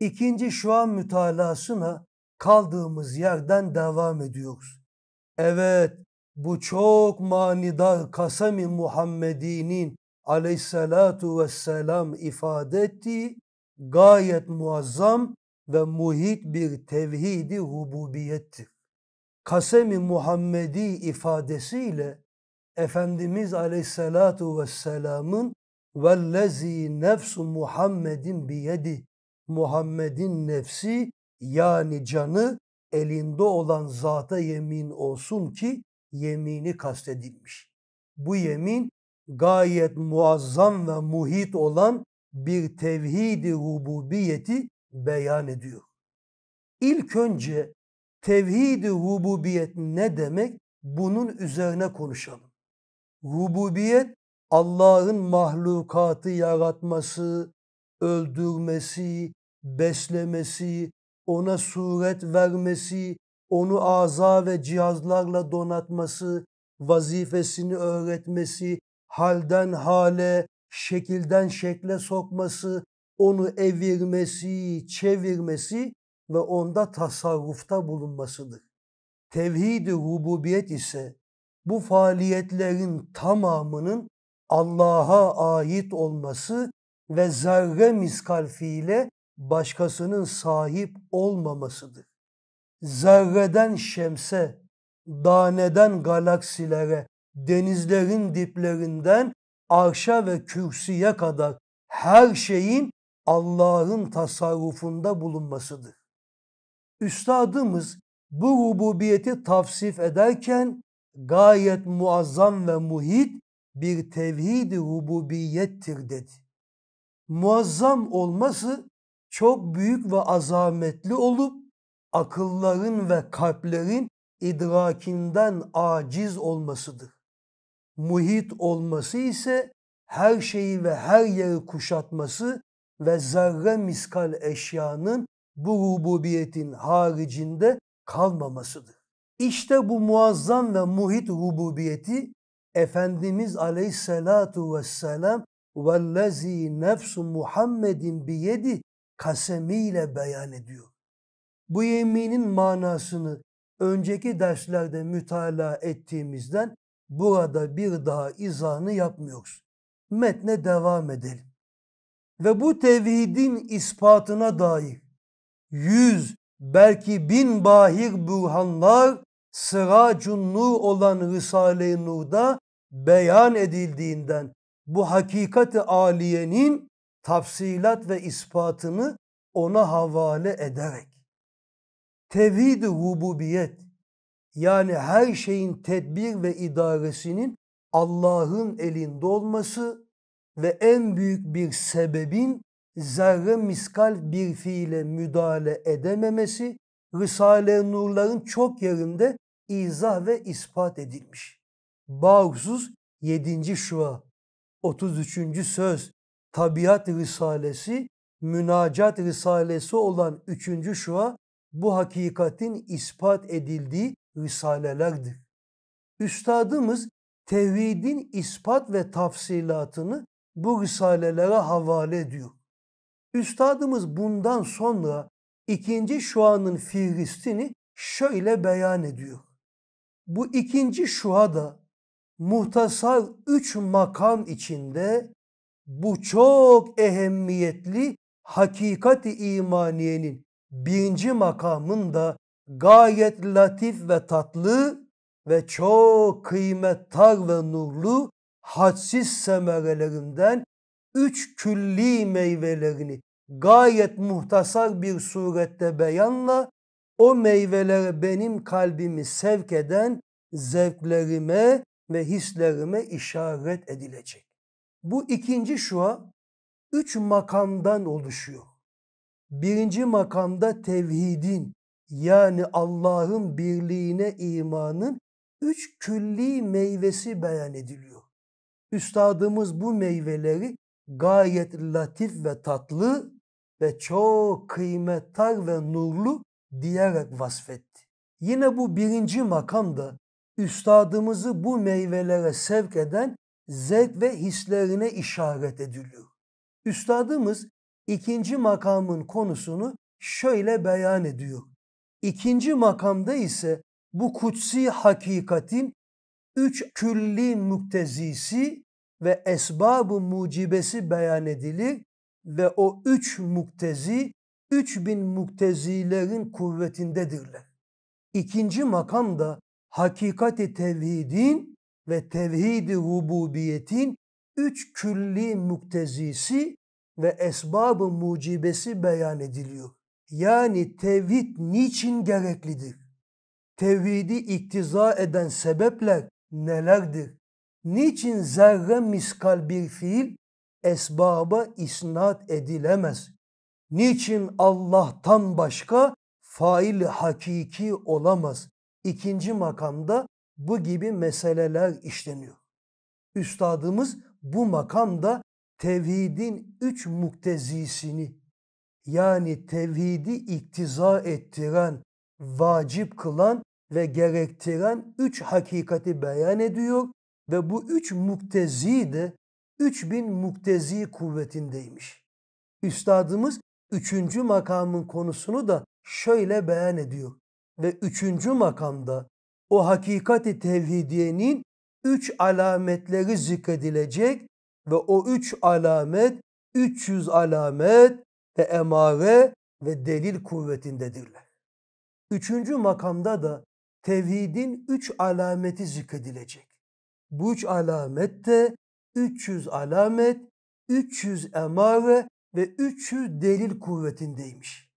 İkinci şu an mütalasına kaldığımız yerden devam ediyoruz. Evet, bu çok manidar Kasem-i Muhammedi'nin aleyhissalatu vesselam ifade ettiği gayet muazzam ve muhit bir tevhidi hububiyettir. Kasem-i Muhammedi ifadesiyle Efendimiz aleyhissalatu vesselamın vellezi nefsu Muhammedin biyedi Muhammed'in nefsi yani canı elinde olan zata yemin olsun ki yemini kastedilmiş. Bu yemin gayet muazzam ve muhit olan bir tevhid-i rububiyeti beyan ediyor. İlk önce tevhid-i rububiyet ne demek? Bunun üzerine konuşalım. Rububiyet Allah'ın mahlukatı yaratması, öldürmesi, beslemesi, ona suret vermesi, onu aza ve cihazlarla donatması, vazifesini öğretmesi, halden hale, şekilden şekle sokması, onu evirmesi, çevirmesi ve onda tasarrufta bulunmasıdır. Tevhid-i rububiyet ise bu faaliyetlerin tamamının Allah'a ait olması ve zerre miskal fiile başkasının sahip olmamasıdır. Zerreden şemse, daneden galaksilere, denizlerin diplerinden arşa ve kürsüye kadar her şeyin Allah'ın tasarrufunda bulunmasıdır. Üstadımız bu rububiyeti tavsif ederken gayet muazzam ve muhit bir tevhid-i rububiyettir dedi. Muazzam olması çok büyük ve azametli olup akılların ve kalplerin idrakinden aciz olmasıdır. Muhit olması ise her şeyi ve her yeri kuşatması ve zerre miskal eşyanın bu rububiyetin haricinde kalmamasıdır. İşte bu muazzam ve muhit rububiyeti Efendimiz aleyhissalatu vesselam vellezî nefsu Muhammedin biyedih kasemiyle beyan ediyor. Bu yeminin manasını önceki derslerde mütalaa ettiğimizden burada bir daha izahını yapmıyoruz. Metne devam edelim. Ve bu tevhidin ispatına dair yüz belki bin bahir burhanlar sıracun nur olan Risale-i Nur'da beyan edildiğinden bu hakikati aliyenin tafsilat ve ispatını ona havale ederek tevhid-i rububiyet yani her şeyin tedbir ve idaresinin Allah'ın elinde olması ve en büyük bir sebebin zerre miskal bir fiile müdahale edememesi Risale-i Nurların çok yerinde izah ve ispat edilmiş. Bağırsız 7. şura 33. söz tabiat risalesi, münacat risalesi olan üçüncü şua bu hakikatin ispat edildiği risalelerdir. Üstadımız tevhidin ispat ve tafsilatını bu risalelere havale ediyor. Üstadımız bundan sonra ikinci şuanın fihristini şöyle beyan ediyor. Bu ikinci şua da muhtasar üç makam içinde bu çok ehemmiyetli hakikati imaniyenin birinci makamında gayet latif ve tatlı ve çok kıymetli ve nurlu hadsiz semerelerinden üç külli meyvelerini gayet muhtasar bir surette beyanla o meyvelere benim kalbimi sevk eden zevklerime ve hislerime işaret edilecek. Bu ikinci şua üç makamdan oluşuyor. Birinci makamda tevhidin yani Allah'ın birliğine imanın üç külli meyvesi beyan ediliyor. Üstadımız bu meyveleri gayet latif ve tatlı ve çok kıymetli ve nurlu diyerek vasfetti. Yine bu birinci makamda üstadımızı bu meyvelere sevk eden zevk ve hislerine işaret ediliyor. Üstadımız ikinci makamın konusunu şöyle beyan ediyor. İkinci makamda ise bu kutsi hakikatin üç külli muktezisi ve esbab-ı mucibesi beyan edilir ve o üç muktezi, üç bin muktezilerin kuvvetindedirler. İkinci makam da hakikati tevhidin ve tevhid-i rububiyetin üç külli muktezisi ve esbab-ı mucibesi beyan ediliyor. Yani tevhid niçin gereklidir? Tevhidi iktiza eden sebepler nelerdir? Niçin zerre miskal bir fiil esbaba isnat edilemez? Niçin Allah'tan başka fail hakiki olamaz? İkinci makamda bu gibi meseleler işleniyor. Üstadımız bu makamda tevhidin üç muktezisini yani tevhidi iktiza ettiren, vacip kılan ve gerektiren üç hakikati beyan ediyor ve bu üç muktezi de üç bin muktezi kuvvetindeymiş. Üstadımız üçüncü makamın konusunu da şöyle beyan ediyor ve üçüncü makamda o hakikati tevhidiyenin üç alametleri zikredilecek ve o üç alamet 300 alamet ve emare ve delil kuvvetindedirler. Üçüncü makamda da tevhidin üç alameti zikredilecek. Bu üç alamet de 300 alamet, 300 emare ve 300 delil kuvvetindeymiş.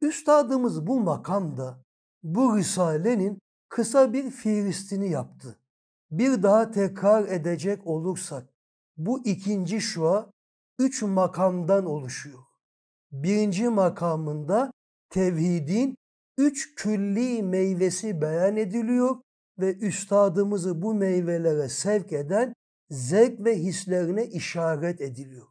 Üstadımız bu makamda bu Risale'nin kısa bir fiilistini yaptı. Bir daha tekrar edecek olursak bu ikinci şua üç makamdan oluşuyor. Birinci makamında tevhidin üç külli meyvesi beyan ediliyor ve üstadımızı bu meyvelere sevk eden zevk ve hislerine işaret ediliyor.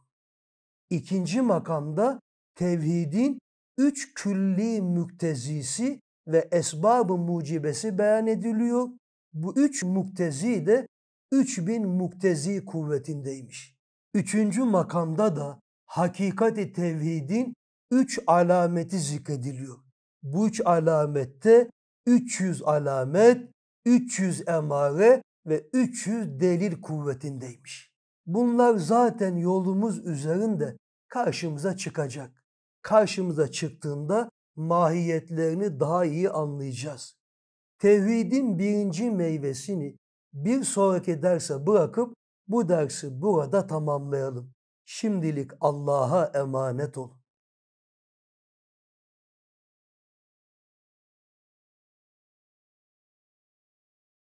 İkinci makamda tevhidin üç külli müktezisi ve esbab-ı mucibesi beyan ediliyor. Bu üç muktezi de 3000 muktezi kuvvetindeymiş. Üçüncü makamda da hakikati tevhidin üç alameti zikrediliyor. Bu üç alamette 300 alamet, 300 emare ve 300 delil kuvvetindeymiş. Bunlar zaten yolumuz üzerinde karşımıza çıkacak. Karşımıza çıktığında mahiyetlerini daha iyi anlayacağız. Tevhidin birinci meyvesini bir sonraki derse bırakıp bu dersi burada tamamlayalım. Şimdilik Allah'a emanet olun.